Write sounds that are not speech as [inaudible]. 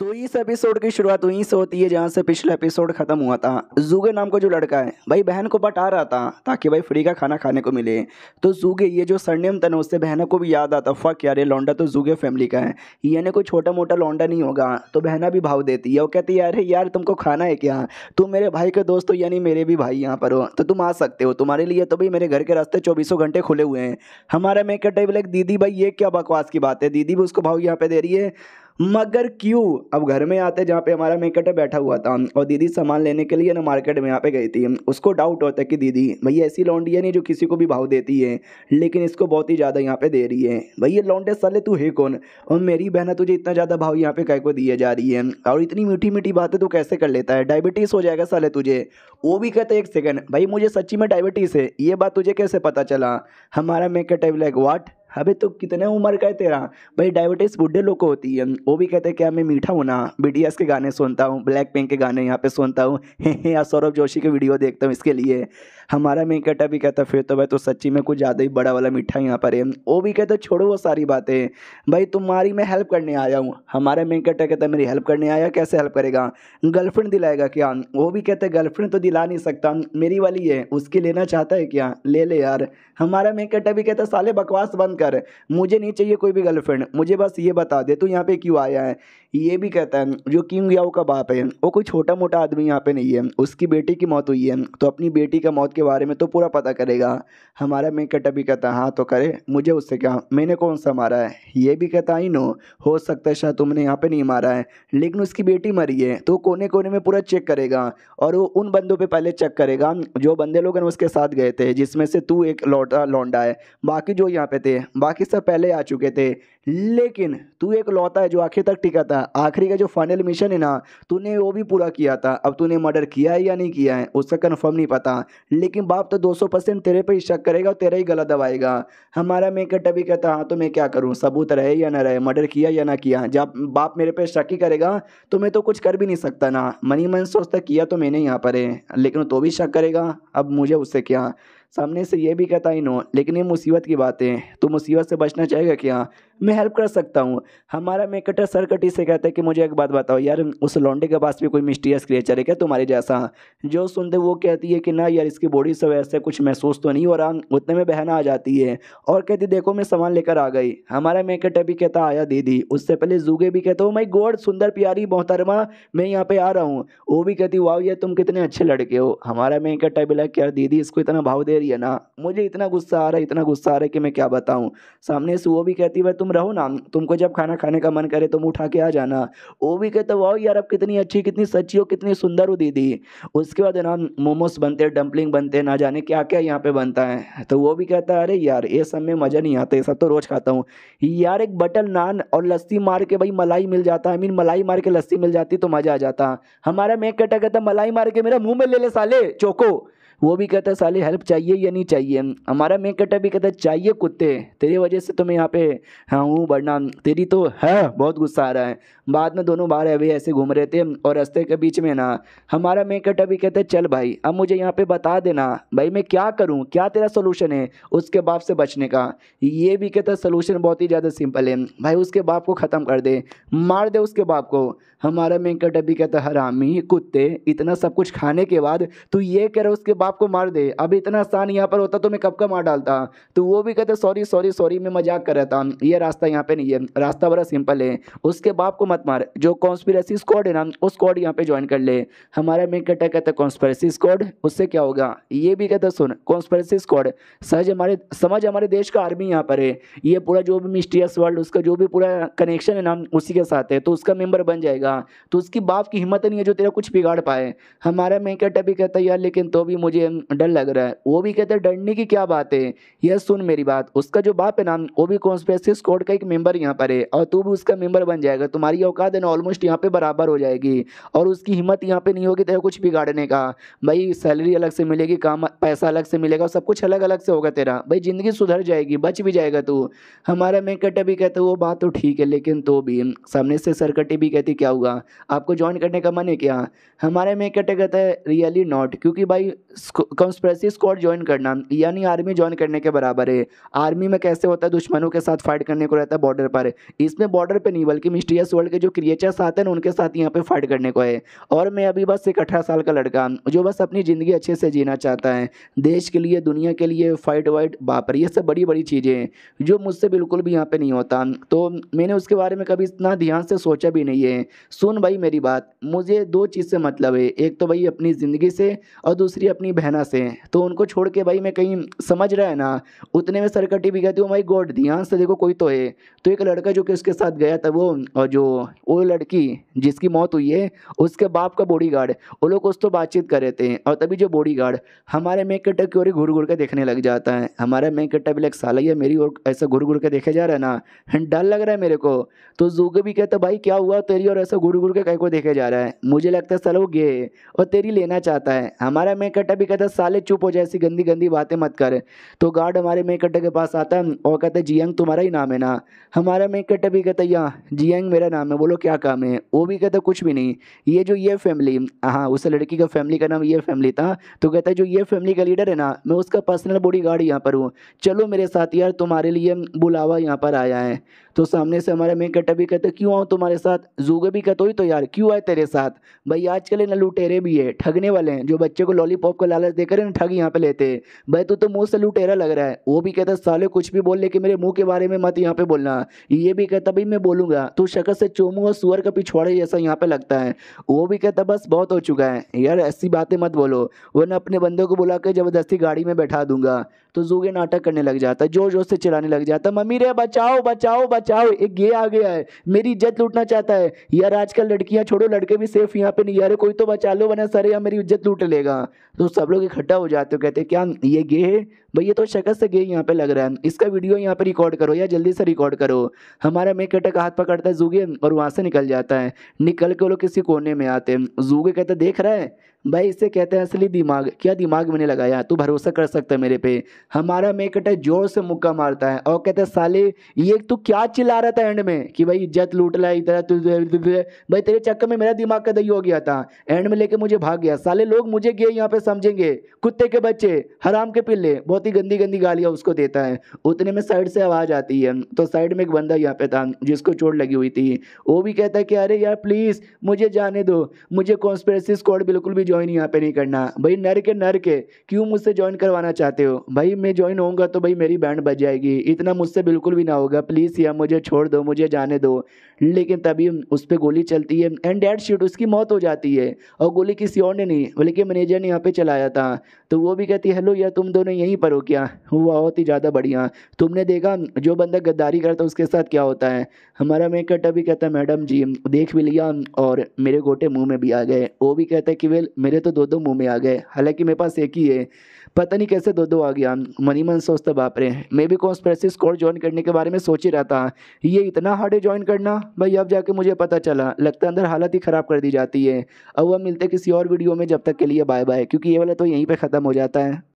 तो इस एपिसोड की शुरुआत वहीं से होती है जहाँ से पिछला एपिसोड खत्म हुआ था जूगे नाम का जो लड़का है भाई बहन को बटा रहा था ताकि भाई फ्री का खाना खाने को मिले तो जूगे ये जो सरनेम था ना उससे बहनों को भी याद आता फक यार ये लौंडा तो जूगे फैमिली का है यानी कोई छोटा मोटा लौंडा नहीं होगा तो बहना भी भाव देती है वो कहती है यार यार तुमको खाना है क्या तुम मेरे भाई के दोस्त हो यानी मेरे भी भाई यहाँ पर हो तो तुम आ सकते हो तुम्हारे लिए तो भाई मेरे घर के रास्ते चौबीसों घंटे खुले हुए हैं हमारा मेकअप टेबल एक दीदी भाई ये क्या बकवास की बात है दीदी भी उसको भाव यहाँ पर दे रही है मगर क्यों अब घर में आते जहाँ पे हमारा मेकअप बैठा हुआ था और दीदी सामान लेने के लिए ना मार्केट में यहाँ पे गई थी उसको डाउट होता है कि दीदी भैया ऐसी लौंडी है नहीं जो किसी को भी भाव देती है लेकिन इसको बहुत ही ज़्यादा यहाँ पे दे रही है भैया लौंडे साले तू है कौन और मेरी बहन तुझे इतना ज़्यादा भाव यहाँ पे कह को दिए जा रही है और इतनी मीठी मीठी बातें तू कैसे कर लेता है डायबिटीज़ हो जाएगा साले तुझे वो भी कहते एक सेकेंड भाई मुझे सच्ची में डायबिटीज़ है ये बात तुझे कैसे पता चला हमारा मेकअप लाइक वाट अबे तो कितने उम्र का है तेरा भाई डायबिटीज़ बूढ़े लोग को होती है वो भी कहते हैं क्या मैं मीठा हूँ ना बी के गाने सुनता हूँ ब्लैक पिंक के गाने यहाँ पे सुनता हूँ [laughs] या सौरभ जोशी के वीडियो देखता हूँ इसके लिए हमारा मेकटा भी कहता फिर तो भाई तो सच्ची में कुछ ज़्यादा ही बड़ा वाला मीठा यहाँ पर है वो भी कहते छोड़ो वो सारी बातें भाई तुम्हारी मैं हेल्प करने आया हूँ हमारा मेकटा कहता मेरी हेल्प करने आया कैसे हेल्प करेगा गर्लफ्रेंड दिलाएगा क्या हाँ। वो भी कहते गर्लफ्रेंड तो दिला नहीं सकता मेरी वाली है उसकी लेना चाहता है क्या ले ले यार हमारा मेकटा भी कहता साले बकवास बंद कर कर मुझे नहीं चाहिए कोई भी गर्लफ्रेंड मुझे बस ये बता दे तू यहाँ पे क्यों आया है ये भी कहता है जो किंग याओ का बाप है वो कोई छोटा मोटा आदमी यहाँ पे नहीं है उसकी बेटी की मौत हुई है तो अपनी बेटी का मौत के बारे में तो पूरा पता करेगा हमारा मैं कटा भी कहता हाँ तो करे मुझे उससे क्या मैंने कौन सा मारा है ये भी कहता आई नो हो सकता है शायद तुमने यहाँ पर नहीं मारा है लेकिन उसकी बेटी मरी है तो कोने कोने में पूरा चेक करेगा और वो उन बंदों पर पहले चेक करेगा जो बंदे लोग हैं उसके साथ गए थे जिसमें से तू एक लौटा लौंडा है बाकी जो यहाँ पे थे बाकी सब पहले आ चुके थे लेकिन तू एक लौता है जो आखिर तक टिका था आखिरी का जो फाइनल मिशन है ना तूने वो भी पूरा किया था अब तूने मर्डर किया है या नहीं किया है उसका कन्फर्म नहीं पता लेकिन बाप तो 200 परसेंट तेरे पर ही शक करेगा और तेरा ही गला दबाएगा हमारा मेकअट अभी कहता हाँ तो मैं क्या करूँ सबूत रहे या ना रहे मर्डर किया या ना किया जब बाप मेरे पर शक ही करेगा तो मैं तो कुछ कर भी नहीं सकता ना मनी मन सोचता किया तो मैंने यहाँ पर है लेकिन तो भी शक करेगा अब मुझे उससे क्या सामने से ये भी कहता इन्हों लेकिन ये मुसीबत की बातें हैं तो मुसीबत से बचना चाहेगा कि हाँ मैं हेल्प कर सकता हूँ हमारा मेकटर सरकटी से कहता है कि मुझे एक बात बताओ यार उस लॉन्डे के पास भी कोई मिस्टीरियस क्रिएचर है क्या तुम्हारे जैसा जो सुनते वो कहती है कि ना यार इसकी बॉडी से वैसे कुछ महसूस तो नहीं हो रहा उतने में बहन आ जाती है और कहती देखो मैं सामान लेकर आ गई हमारा मेकटर भी कहता आया दीदी उससे पहले जूगे भी कहते हो माई गोड सुंदर प्यारी मोहतरमा मैं यहाँ पे आ रहा हूँ वो भी कहती वाह यार तुम कितने अच्छे लड़के हो हमारा मेकटर भी लग यार दीदी इसको इतना भाव दे रही है ना मुझे इतना गुस्सा आ रहा है इतना गुस्सा आ रहा है कि मैं क्या बताऊँ सामने से वो भी कहती भाई तुम रहो ना तुमको जब खाना खाने का मन करे तुम तो उठा के आ जाना वो भी कहते वाओ यार अब कितनी अच्छी कितनी सच्ची हो कितनी सुंदर हो दीदी उसके बाद ना मोमोस बनते हैं डम्पलिंग बनते हैं ना जाने क्या क्या यहाँ पे बनता है तो वो भी कहता है अरे यार ये सब में मज़ा नहीं आता ये सब तो रोज़ खाता हूँ यार एक बटर नान और लस्सी मार के भाई मलाई मिल जाता आई मीन मलाई मार के लस्सी मिल जाती तो मज़ा आ जाता हमारा मैं कहता कहता मलाई मार के मेरा मुँह में ले ले साले चोको वो भी कहता है साले हेल्प चाहिए या नहीं चाहिए हमारा मेन कहता भी कहता है चाहिए कुत्ते तेरी वजह से तो मैं यहाँ पे हाँ हूँ वरना तेरी तो है बहुत गुस्सा आ रहा है बाद में दोनों बाहर अभी ऐसे घूम रहे थे और रास्ते के बीच में ना हमारा मेन कहता भी कहता चल भाई अब मुझे यहाँ पे बता देना भाई मैं क्या करूँ क्या तेरा सोलूशन है उसके बाप से बचने का ये भी कहता है सोलूशन बहुत ही ज़्यादा सिंपल है भाई उसके बाप को ख़त्म कर दे मार दे उसके बाप को हमारा मेन कहता भी कहता है हरामी कुत्ते इतना सब कुछ खाने के बाद तू ये कह रहा उसके बाप बाप को मार दे अभी इतना आसान यहाँ पर होता तो मैं कब का मार डालता तो वो भी कहते सॉरी सॉरी सॉरी मैं मजाक कर रहा था ये रास्ता यहाँ पे नहीं है रास्ता बड़ा सिंपल है उसके बाप को मत मार जो कॉन्स्पिरसी स्कॉड है ना उस स्कॉड यहाँ पे ज्वाइन कर ले हमारा मेन कहता है कॉन्स्परेसी स्कॉड उससे क्या होगा ये भी कहता सुन कॉन्स्परेसी स्कॉड सहज हमारे समझ हमारे देश का आर्मी यहाँ पर है ये पूरा जो भी मिस्टीरियस वर्ल्ड उसका जो भी पूरा कनेक्शन है ना उसी के साथ है तो उसका मेंबर बन जाएगा तो उसकी बाप की हिम्मत नहीं है जो तेरा कुछ बिगाड़ पाए हमारा मेन कहता भी कहता यार लेकिन तो भी मुझे मुझे डर लग रहा है वो भी कहते हैं डरने की क्या बात है यह सुन मेरी बात उसका जो बाप है ना वो भी कॉन्स्पेरेसी स्क्वाड का एक मेंबर यहाँ पर है और तू भी उसका मेंबर बन जाएगा तुम्हारी औकात है ना ऑलमोस्ट यहाँ पे बराबर हो जाएगी और उसकी हिम्मत यहाँ पे नहीं होगी तेरे कुछ बिगाड़ने का भाई सैलरी अलग से मिलेगी काम पैसा अलग से मिलेगा सब कुछ अलग अलग से होगा तेरा भाई ज़िंदगी सुधर जाएगी बच भी जाएगा तू हमारा मेकट भी कहते वो बात तो ठीक है लेकिन तो भी सामने से सरकटे भी कहती क्या हुआ आपको ज्वाइन करने का मन है क्या हमारे मेकट कहते हैं रियली नॉट क्योंकि भाई कंस्परेसी स्क्वाड ज्वाइन करना यानी आर्मी ज्वाइन करने के बराबर है आर्मी में कैसे होता है दुश्मनों के साथ फाइट करने को रहता है बॉर्डर पर इसमें बॉर्डर पर नहीं बल्कि मिस्टीरियस वर्ल्ड के जो क्रिएचर्स आते हैं उनके साथ यहाँ पर फाइट करने को है और मैं अभी बस एक अठारह साल का लड़का जो बस अपनी ज़िंदगी अच्छे से जीना चाहता है देश के लिए दुनिया के लिए फाइट वाइट बापर ये सब बड़ी बड़ी चीज़ें हैं जो मुझसे बिल्कुल भी यहाँ पर नहीं होता तो मैंने उसके बारे में कभी इतना ध्यान से सोचा भी नहीं है सुन भाई मेरी बात मुझे दो चीज़ से मतलब है एक तो भाई अपनी ज़िंदगी से और दूसरी अपनी बहना से तो उनको छोड़ के भाई मैं कहीं समझ रहा है ना उतने में सरकटी भी कहती हूँ भाई गॉड ध्यान से देखो कोई तो है तो एक लड़का जो कि उसके साथ गया था वो और जो वो लड़की जिसकी मौत हुई है उसके बाप का बॉडी गार्ड वो लोग उस तो बातचीत कर रहे थे और तभी जो बॉडी गार्ड हमारे मेकटा की ओर घूर घूर के देखने लग जाता है हमारा मेकटा भी लग साला है मेरी ओर ऐसा घूर घूर के देखे जा रहा है ना डर लग रहा है मेरे को तो जूगे भी कहता भाई क्या हुआ तेरी और ऐसा घूर घूर के कहीं को देखे जा रहा है मुझे लगता है सर वो गे और तेरी लेना चाहता है हमारा मैं भी कहता है साले चुप हो जाए ऐसी गंदी गंदी बातें मत कर तो गार्ड हमारे मेकटे के पास आता है और कहता है जियंग तुम्हारा ही नाम है ना हमारा मेकटे भी कहता है यहाँ जियंग मेरा नाम है बोलो क्या काम है वो भी कहता कुछ भी नहीं ये जो ये फैमिली हाँ उस लड़की का फैमिली का नाम ये फैमिली था तो कहता है जो ये फैमिली का लीडर है ना मैं उसका पर्सनल बॉडी गार्ड पर हूँ चलो मेरे साथ यार तुम्हारे लिए बुलावा यहाँ पर आया है तो सामने से हमारा मेन कटा भी कहते क्यों आऊँ तुम्हारे साथ जूगे भी कहते तो, तो यार क्यों आए तेरे साथ भाई आजकल ना लुटेरे भी है ठगने वाले हैं जो बच्चे को लॉलीपॉप का डॉलर देकर इन ठग यहाँ पे लेते हैं भाई तू तो मुंह से लुटेरा लग रहा है वो भी कहता साले कुछ भी बोल लेके मेरे मुंह के बारे में मत यहाँ पे बोलना ये भी कहता भाई मैं बोलूंगा तू शक्ल से चोमू और सुअर का पिछवाड़े जैसा यहाँ पे लगता है वो भी कहता बस बहुत हो चुका है यार ऐसी बातें मत बोलो वरना अपने बंदों को बुला के ज़बरदस्ती गाड़ी में बैठा दूंगा तो जूगे नाटक करने लग जाता जोर जोर से चलाने लग जाता मम्मी रे बचाओ बचाओ बचाओ एक ये आ गया है मेरी इज्जत लूटना चाहता है यार आजकल लड़कियां छोड़ो लड़के भी सेफ यहाँ पे नहीं यार कोई तो बचा लो वरना सर या मेरी इज्जत लूट लेगा तो उस सब लोग इकट्ठा हो जाते हो कहते हैं क्या ये गे है भाई ये तो शख्स से गे यहाँ पे लग रहा है इसका वीडियो यहाँ पे रिकॉर्ड करो या जल्दी से रिकॉर्ड करो हमारा मेक अटक हाथ पकड़ता है जूगे और वहाँ से निकल जाता है निकल के वो लोग किसी कोने में आते हैं जूगे कहते देख रहा है भाई इसे कहते हैं असली दिमाग क्या दिमाग मैंने लगाया तू भरोसा कर सकता है मेरे पे हमारा मैं कहता है जोर से मुक्का मारता है और कहता है साले ये तू क्या चिल्ला रहा था एंड में कि भाई इज्जत लूट ला है इतना भाई तेरे चक्कर में मेरा दिमाग का दही हो गया था एंड में लेके मुझे भाग गया साले लोग मुझे गए यहाँ पे समझेंगे कुत्ते के बच्चे हराम के पिल्ले बहुत ही गंदी गंदी गालियाँ उसको देता है उतने में साइड से आवाज़ आती है तो साइड में एक बंदा यहाँ पे था जिसको चोट लगी हुई थी वो भी कहता है कि अरे यार प्लीज़ मुझे जाने दो मुझे कॉन्स्परेसी स्कॉड बिल्कुल भी ज्वाइन यहाँ पे नहीं करना भाई नर के नर के क्यों मुझसे ज्वाइन करवाना चाहते हो भाई मैं ज्वाइन होऊंगा तो भाई मेरी बैंड बज जाएगी इतना मुझसे बिल्कुल भी ना होगा प्लीज़ या मुझे छोड़ दो मुझे जाने दो लेकिन तभी उस पर गोली चलती है एंड डेड शीट उसकी मौत हो जाती है और गोली किसी और ने नहीं बल्कि मैनेजर ने यहाँ पर चलाया था तो वो भी कहती हेलो यार तुम दोनों यहीं पर हो क्या बहुत ही ज़्यादा बढ़िया तुमने देखा जो बंदा गद्दारी करता उसके साथ क्या होता है हमारा मेकअप भी कहता है मैडम जी देख भी लिया और मेरे गोटे मुंह में भी आ गए वो भी कहता है कि वेल मेरे तो दो दो मुंह में आ गए हालांकि मेरे पास एक ही है पता नहीं कैसे दो दो आ गया मनी मन सोचता तो बाप रे मैं भी कॉन्स्परेसी स्कोर ज्वाइन करने के बारे में सोच ही रहा था ये इतना हार्ड है ज्वाइन करना भाई अब जाके मुझे पता चला लगता है अंदर हालत ही ख़राब कर दी जाती है अब वह मिलते किसी और वीडियो में जब तक के लिए बाय बाय क्योंकि ये वाला तो यहीं पर ख़त्म हो जाता है